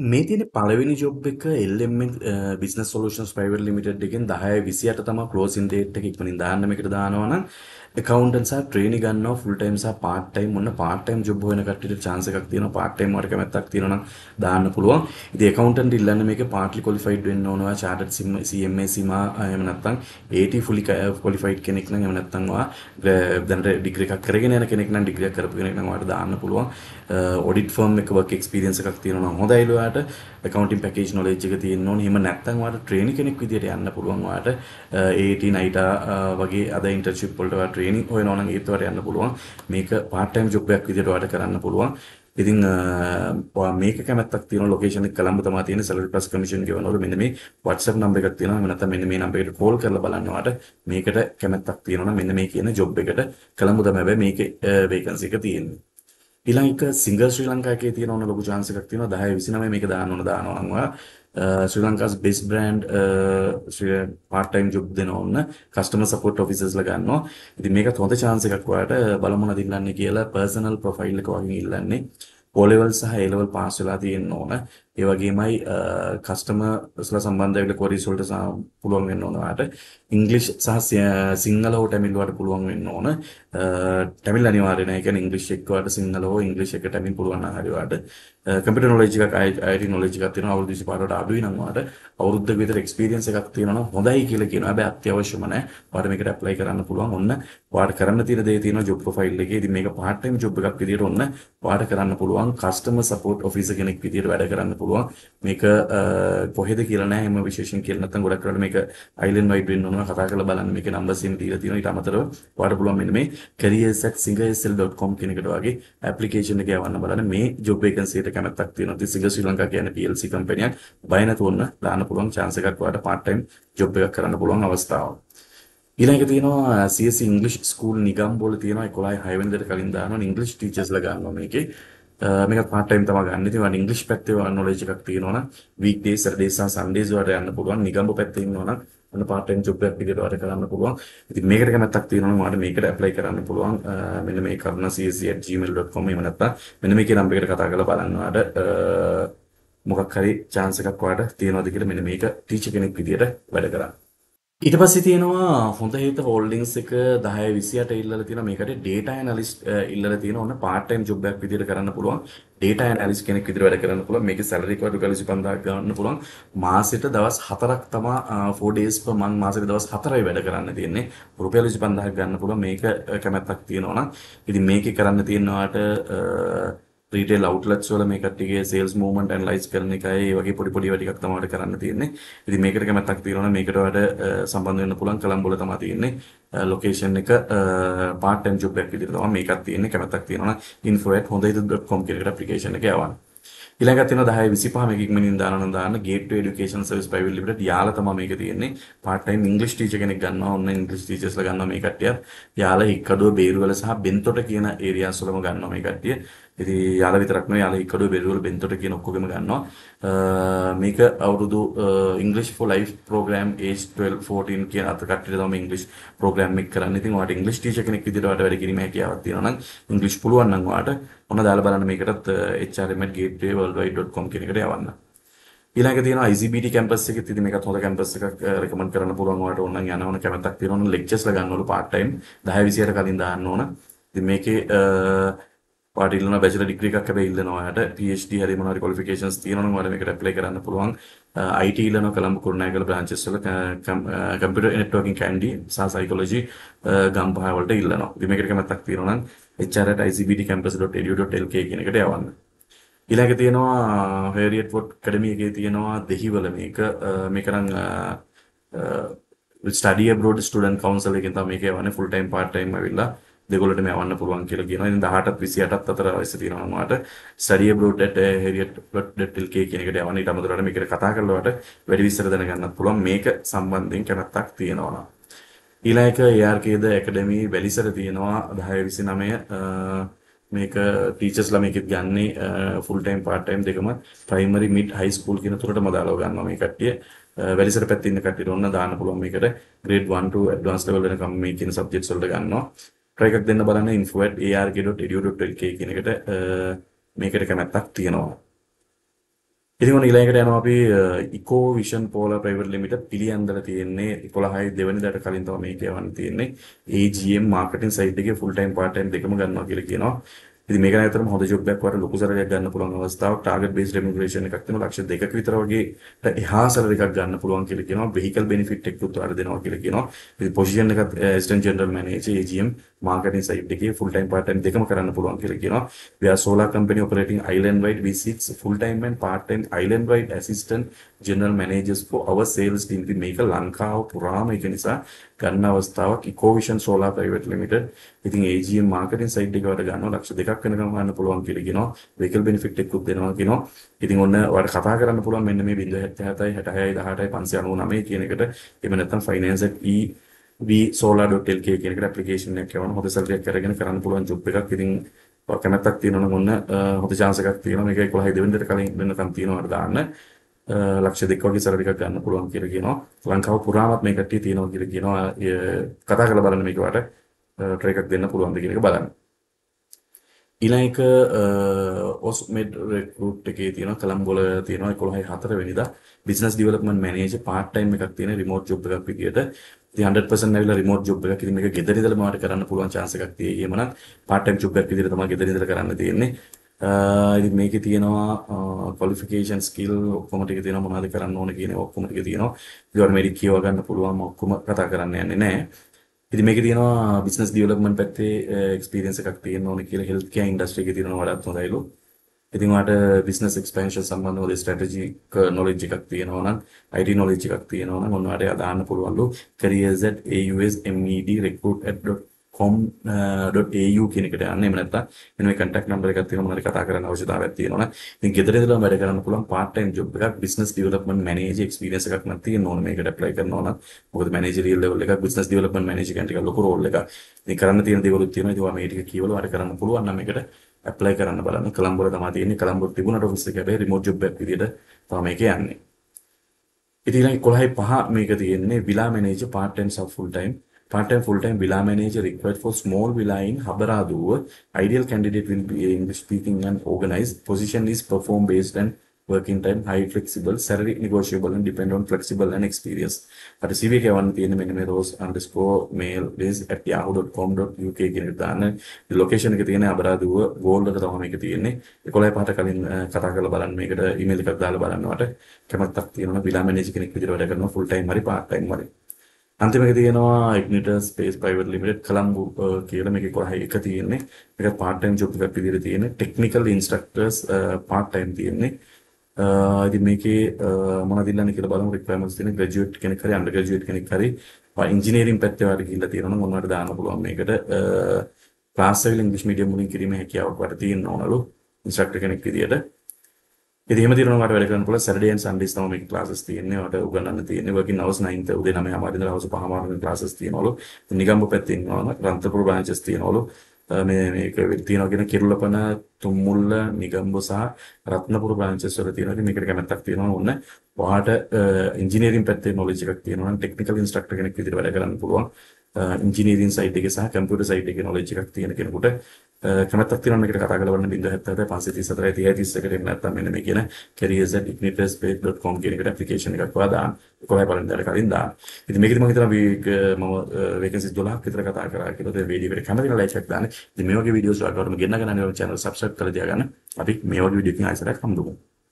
මේ තියෙන පළවෙනි ජොබ් එක LM business solutions private limited එකෙන් 10 28 තමයි ක්ලෝසින් ඩේට් එක ඉක්මනින් දාන්න මේකට දානවා නම් accountants සහ trainee ගන්නවා full time සහ part time ඔන්න part time job හොයන කට්ටියට chance එකක් තියෙනවා part time වල කැමැත්තක් තියෙනවා නම් දාන්න පුළුවන් ඉතින් accountant ඉල්ලන්නේ මේක partly qualified වෙන්න ඕන ඔයා chartered CMA CIMA එහෙම නැත්නම් AT fully uh, qualified කෙනෙක් නම් එහෙම නැත්නම් ඔයා දැන් degree එකක් කරගෙන යන කෙනෙක් නම් degree එකක් කරපු කෙනෙක් නම් ඔයාට දාන්න පුළුවන් uh, audit firm එක work experience එකක් තියෙනවා නම් හොඳයි ඔයාට accounting package knowledge එක තියෙන්න ඕනේ. එහෙම නැත්නම් ඔයාලට trainee කෙනෙක් විදියට යන්න පුළුවන් ඔයාලට uh, AAT NITA uh, වගේ අද internship වලට ඔයා training හොයනවා නම් ඒත් ඔයාලට යන්න පුළුවන්. මේක part time job එකක් විදියට ඔයාලට කරන්න පුළුවන්. ඉතින් uh, ඔයා මේක කැමැත්තක් තියෙන ලොකේෂන් එක කොළඹ තමයි තියෙන සැලරි ප්ලස් කමිෂන් ගෙවනවලු මෙන්න මේ WhatsApp නම්බර් එකක් තියෙනවා එහෙම නැත්නම් මෙන්න මේ නම්බර් එකට කෝල් කරලා බලන්න ඔයාට මේකට කැමැත්තක් තියෙනවා නම් මෙන්න මේ කියන ජොබ් එකට කොළඹ තමයි මේකේ වේකන්සි එක තියෙන්නේ ඊළඟ එක සිංගල් ශ්‍රී ලංකා එකේ තියෙන ඕන ලොකු chance එකක් තියෙනවා 10 29 මේක දාන්න ඕන දානවා නම් ඔයා Sri Lanka's best brand part time job දෙන ඔන්න කස්ටම සපෝට් ඔෆිසස්ල ගන්නවා ඉති මේක හොඳ චාන්සකක් වයාට බලමුණ දිල්ලන්නේ කියලා පර්සනල් ප්‍රොෆයිල් එක වගේ ඉල්ලන්නේ ඕලෙවල් සහ ඒලෙවල් පාස් වෙලා තියෙන්න ඕන. ඒ වගේමයි කස්ටමර්ස්ලා සම්බන්ධ වෙලා queries වලට පුළුවන් වෙන්න ඕන ඔයාලට. ඉංග්‍රීසි සහ සිංහල හෝ ටැමිල් වලට පුළුවන් වෙන්න ඕන. ටැමිල් අනිවාර්යයි. ඒ කියන්නේ ඉංග්‍රීසි එක්ක ඔයාලට සිංහල හෝ ඉංග්‍රීසි එක ටැමිල් පුළුවන් නම් හරි ඔයාලට. කම්පියුටර් නොලෙජ් එකක් IT නොලෙජ් එකක් තියෙනවා. අවුරුදු 25කට අඩුයි නම් ඔයාලට අවුරුද්දක විතර එක්ස්පීරියන්ස් එකක් තියෙනවා නම් හොඳයි කියලා කියනවා. හැබැයි අත්‍යවශ්‍යම නැහැ. ඔයාලට මේකට apply කරන්න පුළුවන්. ඔන්න ඔයාට කරන්න තියෙන දේ තියෙනවා ජොබ් ප්‍රොෆයිල් එකේ. ඉතින් මේක part time job එකක් විදියට ඔන්න ඔයාට කරන්න පුළුවන් customer support officer කෙනෙක් විදියට වැඩ කරන්න පුළුවන්. මේක කොහෙද කියලා නෑ. එහෙම විශේෂයෙන් කියලා නැත්නම් ගොඩක් වෙලාවට මේක island wide වෙන්න ඕනවා. කතා කරලා බලන්න මේකේ numbers එහෙම දීලා තියෙනවා. ඊට අමතරව ඔයාට පුළුවන් මෙන්න මේ careers@singasl.com කියන එකට වගේ application එක යවන්න බලන්න. මේ job vacancy එකට කැමැත්තක් තියෙනවා. ඉතින් Singa Sri Lanka කියන්නේ PLC කම්පැනියක්. බය නැතුව ඔන්න දාන්න පුළුවන් chance එකක් ඔයාට part time job එකක් කරන්න පුළුවන් අවස්ථාවක්. ඊළඟ තියෙනවා CS e English School නිගම්බෝල තියෙනවා 11 6 වෙනිදාට කලින් දානවා English teachersලා ගන්නවා මේකේ මේක part time තමයි ගන්න. ඉතින් ඔයාලා English පැත්තේ ඔයාලා knowledge එකක් තියෙනවා නම් weekdays, Saturdays සහ Sundays වලට යන්න පුළුවන්. නිගම්බෝ පැත්තේ ඉන්නවා නම් ඔන්න part time job එකක් විදිහට ඔයාලට කරන්න පුළුවන්. ඉතින් මේකට කැමැත්තක් තියෙනවා නම් ඔයාලට මේකට apply කරන්න පුළුවන්. මෙන්න මේ karuna.cc@gmail.com e එහෙම නැත්නම් මෙන්න මේ කියන නම්බරයකට කතා කරලා බලන්න ඔයාලට මොකක් හරි chance එකක් ඔයාලට තියෙනවද කියලා මෙන්න මේක teacher කෙනෙක් විදිහට වැඩ කරන්න. ඊට පස්සේ තියෙනවා හොඳ හිත හෝල්ඩින්ග්ස් එක 10 20ට ඉල්ලලා තියෙනවා මේකට data analyst ඉල්ලලා තියෙනවා ඕන part time job එකක් විදිහට කරන්න පුළුවන් data analyst කෙනෙක් විදිහට වැඩ කරන්න පුළුවන් මේකේ salary එක රුපියල් 25000ක් ගන්න පුළුවන් මාසෙට දවස් 4ක් තමයි 4 days per month මාසෙට දවස් 4යි වැඩ කරන්න තියෙන්නේ රුපියල් 25000ක් ගන්න පුළුවන් මේක කැමැත්තක් තියෙනවා නම් ඉතින් මේකේ කරන්න තියෙනවාට රීටේල් අවුට්ලට්ස් වල මේ කට්ටියගේ සේල්ස් මූව්මන්ට් ඇනලයිස් කරන එකයි ඒ වගේ පොඩි පොඩි ඒවා ටිකක් තමයි කරන්න තියෙන්නේ. ඉතින් මේකට කැමැත්තක් තියෙනවා මේකට වැඩ සම්බන්ධ වෙන්න පුළුවන් කොළඹ වල තමයි තියෙන්නේ. ලොකේෂන් එක part time job එකක් විදිහට තමයි මේකත් තියෙන්නේ. කැමැත්තක් තියෙනවා නම් info@hondaidu.com කියන එකට application එක යවන්න. ඊළඟට තියෙනවා 10 25 මේක ඉක්මනින් දානවා දාන්න gateway education service private limited යාලා තමයි මේක තියෙන්නේ part time english teacher කෙනෙක් ගන්නවා online english teachers ලා ගන්නවා මේ කට්ටියත් යාලා හික්කඩුව බේරුවල සහ බෙන්තොට කියන areas වලම ගන්නවා මේ කට්ටිය ඉතින් යාළ විතරක් නෙවෙයි යාළ හික්කඩුව බෙරුවල බෙන්තොට කියන ඔක්කොගෙම ගන්නවා. මේක අවුරුදු English for Life program age 12 14 කියන අත කට්ටියට තමයි English program එක කරන්නේ. ඉතින් ඔයාලට English teacher කෙනෙක් විදිහට ඔයාලට වැඩ කිරීමේ හැකියාවක් තියෙනවා නම් English පුළුවන් නම් ඔයාලට ඔන්න දාලා බලන්න මේකටත් hrm@gateway.worldwide.com කියන එකට යවන්න. ඊළඟට තියෙනවා ICBT campus එකේ තියෙන මේකත් හොඳ campus එකක් recommend කරන්න පුළුවන් ඔයාලට ඕන නම් යන ඕන කැමැත්තක් තියෙනවා නම් lectures ලා ගන්න ඕන part time 10 20ට කලින් දාන්න ඕන. ඉතින් මේකේ ඔයාලට ඉල්ලන බැචලර් ඩිග්‍රී එකක් හැබැයි ඉල්ලනවා ඔයාලට PhD හැරි මොනවා හරි qualifications තියෙනවා නම් ඔයාලා මේකට apply කරන්න පුළුවන් IT ඉල්ලනවා කොළඹ කුරුණෑගල branches වල computer networking candy සහ psychology ගම්පහ වලට ඉල්ලනවා. ඉතින් මේකට කැමැත්තක් තියෙනවා නම් hr.icbdcampus.edu.lk කියන එකට යවන්න. ඊළඟ තියෙනවා හේරියට් වොට් ඇකඩමි එකේ තියෙනවා දෙහිවල මේක මේක නම් ස්ටඩිය බෝඩ් ස්ටඩන් කවන්සල එකෙන් තමයි මේක යවන්නේ ෆුල් ටයිම් පාර්ට් ටයිම් ඇවිල්ලා දෙගොල්ලටම යවන්න පුළුවන් කියලා කියනවා. ඉතින් 18ත් 28ත් අතර වයස තියෙනවා නම් වාට studyabroad@harriet.lk කියන එකට යවන්න ඊට අමතරව මේකට කතා කරලවට වැඩි විස්තර දැනගන්නත් පුළුවන්. මේක සම්බන්ධයෙන් කැමැත්තක් තියෙනවා නම්. ඊළඟ එක ARKද Academy වැලිසර තියෙනවා 10 29 මේක ටීචර්ස් ලා මේකෙත් ගන්නේ ෆුල් ටයිම් පාර්ට් ටයිම් දෙකම ප්‍රයිමරි මිඩ් හයි ස්කූල් කියන තුරටම දාලව ගන්නවා මේ කට්ටිය වැලිසර පැත්තේ ඉන්න කට්ටියට ඕන දාන්න පුළුවන් මේකට ග්‍රේඩ් 1 to ඇඩ්වාන්ස් ලෙවල් වෙනකම් මේ කියන සබ්ජෙක්ට්ස් වලට ගන්නවා ට්‍රයිකක් දෙන්න බලන්න ඉන්ෆුවට් arg.edu.lk කියන එකට මේකට කැමැත්තක් තියෙනවා. ඉතින් ඔන්න ඊළඟට යනවා අපි eco vision solar private limited Piliyandala තියෙන්නේ 11යි දෙවෙනි දඩ කලින් තමයි මේක යවන්න තියෙන්නේ. AGM මාකටිං සයිට් එකේ ෆුල් ටයිම් පාර්ට් ටයිම් දෙකම ගන්නවා කියලා කියනවා. ඉතින් මේක නැතරම හොඳ ජොබ් එකක් වට ලොකු සැලරියක් ගන්න පුළුවන් අවස්ථාවක් ටාගට් බේස් රෙමියුනරේෂන් එකක් තියෙනවා ලක්ෂ දෙකක විතර වගේ එහා සැලරියක් ගන්න පුළුවන් කියලා කියනවා වෙහිකල් බෙනිෆිට් එකකුත් අර දෙනවා කියලා කියනවා ඉතින් පොසිෂන් එකත් assistant general manager AGM marketing site එකේ ෆුල් ටයිම් පාර්ට් ටයිම් දෙකම කරන්න පුළුවන් කියලා කියනවා. We are solar company operating island wide V6 full time and part time island wide assistant general managers for our sales team. ඉතින් මේක ලංකාව පුරාම ඒක නිසා ගන්න අවස්ථාවක් ඉකෝවිෂන් සෝලාර් ප්‍රයිවට් ලිමිටඩ්. ඉතින් AGM මාකටින් සයිට් එක වට ගන්නවා ලක්ෂ දෙකක් වෙනකම් ගන්න පුළුවන් කියලා කියනවා. vehicle benefit එකකුත් දෙනවා කියනවා. ඉතින් ඔන්න ඔයාලට කතා කරන්න පුළුවන් මෙන්න මේ 0.77යි 66යි 18යි 599 කියන එකට. එහෙම නැත්නම් finance@ev.solar.lk කියන එකට application එකක් යවන හොඳ සල්ලි එකක් අරගෙන කරන්න පුළුවන් job එකක්. ඉතින් කැමැත්තක් තියෙනවා නම් ඔන්න හොඳ chance එකක් තියෙනවා. මේක 11 දෙවෙනිදට කලින් වෙනකම් තියෙනවා දාන්න. ලක්ෂ දෙකක් වගේ සැලරි එකක් ගන්න පුළුවන් කියලා කියනවා. ලංකාව පුරාමත් මේ කට්ටිය තියෙනවා කියලා කියනවා. කතා කරලා බලන්න මේක වට ට්‍රේ එකක් දෙන්න පුළුවන්ද කියන එක බලන්න. ඊළඟ එක ඔස්මෙඩ් රෙක්‍රූට් එකේ තියෙනවා කොළඹවල තියෙනවා 11 4 වෙනිදා business development manager part time එකක් තියෙන රිමෝට් ජොබ් එකක් විදියට ඉතින් 100% ඇවිල්ලා රිමෝට් ජොබ් එකක් ඉතින් මේක ගෙදර ඉඳලා මාට කරන්න පුළුවන් chance එකක් තියෙයි. එහෙමනම් part time job එකක් විදිහට තමයි ගෙදර ඉඳලා කරන්න තියෙන්නේ. ඉතින් මේකේ තියෙනවා ක්වොලිෆිකේෂන් ස්කිල් ඔක්කොම ටික තියෙනවා මොනවද කරන්න ඕන කියන ඔක්කොම ටික තියෙනවා. ඒකට මේක කියව ගන්න පුළුවන් ඔක්කොම කතා කරන්න යන්නේ නැහැ. ඉතින් මේකේ තියෙනවා බිස්නස් ඩෙවලොප්මන්ට් පැත්තේ එක්ස්පීරියන්ස් එකක් තියෙන්න ඕන කියලා හෙල්ත් කෙයාර් ඉන්ඩස්ට්‍රි එකේ තියෙනවා වඩාත් හොඳයිලු. ඉතින් ඔයාලට බිස්නස් එක්ස්පැන්ෂන් සම්බන්ධව ඔය ස්ට්‍රැටජික් නොලෙජ් එකක් තියෙනවා නම් IT නොලෙජ් එකක් තියෙනවා නම් ඔන්න ඔයාලට යදාන්න පුළුවන්ලු careers@aus med recruit@ com.au eh, කියන එකට යන්න. එහෙම නැත්නම් වෙන මේ contact number එකත් එක්කම හරි කතා කරන්න අවශ්‍යතාවයක් තියෙනවා. ඉතින් ගෙදර ඉඳලා වැඩ කරන්න පුළුවන් part time job එකක් business development manager experience එකක් නම් තියෙන්න ඕනේ මේකට apply කරනවා නම්. මොකද managerial level එකක් business development manager කියන එක ලොකු role එකක්. ඉතින් කරන්න තියෙන දේවලුත් තියෙනවා. ඒවා මේ ටික කියවල වැඩ කරන්න පුළුවන් නම් මේකට apply කරන්න බලන්න. කොළඹ වල තමයි තියෙන්නේ. කොළඹ තිබුණාට office එක හැබැයි remote job එකක් විදිහට තමයි මේක යන්නේ. ඉතින් ඊළඟ 11 පහ මේක තියෙන්නේ විලා මැනේජර් part time සබ් full time Part-time, full-time villa manager required for small villa in Habaradoo. Ideal candidate will be English-speaking and organized. Position is perform-based and working time, high flexible, salary negotiable and depend on flexible and experience. අට CV කියවන්න තියෙන මෙන්න මේ rose underscore mail is at yahoo.com.uk කියන දාන්න. Location එක තියෙන අබරාදුව gold එක තමයි මේක තියෙන්නේ. 11 පහට කලින් කතා කරලා බලන්න මේකට email එකක් දාලා බලන්නවට කැමැත්තක් තියෙනවා නම් විලා මැනේජර් කෙනෙක් විදිහට වැඩ කරනවා full time හරි part time හරි. අන්තිමක තියෙනවා Igniter Space Private Limited Colombo කියලා මේකේ කොහේ එක තියෙන්නේ. මේක part time job එකක් විදිහට තියෙන්නේ. technical instructors part time තියෙන්නේ. ඉතින් මේකේ මොනවද ඉල්ලන්නේ කියලා බලමු requirements තියෙන graduate කෙනෙක් හරි under graduate කෙනෙක් හරි engineering පැත්තේ වාට ගිහිල්ලා තියෙනවා නම් මොනවට දාන්න පුළුවන් මේකට class level English medium වලින් කිරීමේ හැකියාවක් වට තියෙනවලු instructor කෙනෙක් විදිහට ඉතින් එහෙම දිනනවා මට වැඩ කරන්න පුළුවන් Saturday and Sundays තමයි මේක classes තියෙන්නේ. මට උගන්වන්න තියෙන්නේ working hours 9th උදේ 9:00 ඉඳලා හවස 5:00 වෙනකන් classes තියෙනවලු. නිගම්බ පැත්තේ ඉන්නවා රන්තපුර branches තියෙනවලු. මේ මේක තියෙනවා කියන කිරුළපන තුම්මුල්ල නිගම්බ සහ රත්නපුර බ්‍රාන්චස් වල තියෙනවා කියන එකට කැමැත්තක් තියෙනවා ඕන්න ඔයාට ඉංජිනේරින් පැත්තේ නොලෙජ් එකක් තියෙනවා නම් ටෙක්නිකල් ඉන්ස්ට්‍රක්ටර් කෙනෙක් විදිහට වැඩ කරන්න පුළුවන් ඉංජිනේරින් සයිට් එකේ සහ කම්පියුටර් සයිට් එකේ නොලෙජ් එකක් තියෙන කෙනෙකුට කැමැත්තක් තියෙනවා මේකට කතා කරලා බලන්න 077 534 30 31ට එන්න නැත්නම් මෙන්න මේ කියන careers@ignitrespec.com කියන එකට ඇප්ලිකේෂන් එකක් ඔයා දාන්න. කොහේ බලන්න දැල කලින් දාන්න. ඉතින් මේකෙදි මම හිතනවා මම vacancies 12ක් විතර කතා කරා කියලා. ඒ වීඩියෝ එකට කැමති නම් like එකක් දාන්න. ඉතින් මේ වගේ videos ඔයාලට ගෙන්න ගන්න channel subscribe කරලා තියාගන්න. අපි මේ වගේ video එකකින් ආයෙත් හම්බුමු.